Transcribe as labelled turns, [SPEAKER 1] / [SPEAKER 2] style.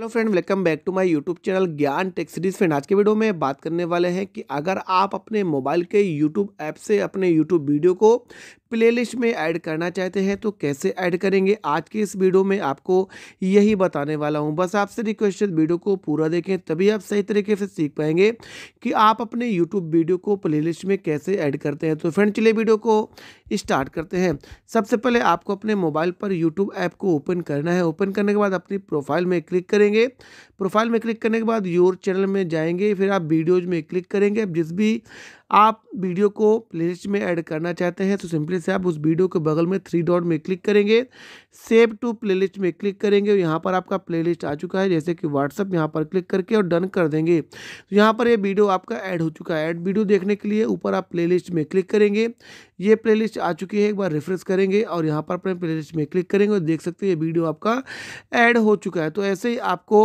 [SPEAKER 1] hello friend welcome back to my YouTube channel Gyan tech series friend आज के video में बात करने वाले हैं कि अगर आप अपने मोबाइल के यूट्यूब ऐप से अपने यूट्यूब वीडियो को प्लेलिस्ट में ऐड करना चाहते हैं तो कैसे ऐड करेंगे आज की इस वीडियो में आपको यही बताने वाला हूँ बस आपसे रिक्वेस्ट है वीडियो को पूरा देखें तभी आप सही तरीके से सीख पाएंगे कि आप अपने यूट्यूब वीडियो को प्लेलिस्ट में कैसे ऐड करते हैं तो फ्रेंड चले वीडियो को स्टार्ट करते हैं सबसे पहले आपको अपने मोबाइल पर यूट्यूब ऐप को ओपन करना है ओपन करने के बाद अपनी प्रोफाइल में क्लिक करेंगे प्रोफाइल में क्लिक करने के बाद योर चैनल में जाएंगे फिर आप वीडियोज में क्लिक करेंगे जिस भी आप वीडियो को प्लेलिस्ट में ऐड करना चाहते हैं तो सिंपली तरीके से आप उस वीडियो के बगल में थ्री डॉट में क्लिक करेंगे सेव टू प्लेलिस्ट में क्लिक करेंगे और यहाँ पर आपका प्लेलिस्ट आ चुका है जैसे कि व्हाट्सअप यहाँ पर क्लिक करके और डन कर देंगे तो यहाँ पर ये यह वीडियो आपका ऐड हो चुका है ऐड वीडियो देखने के लिए ऊपर आप प्ले में क्लिक करेंगे ये प्ले आ चुकी है एक बार रिफ्रेश करेंगे और यहाँ पर अपने प्ले में क्लिक करेंगे और देख सकते हैं ये वीडियो आपका ऐड हो चुका है तो ऐसे ही आपको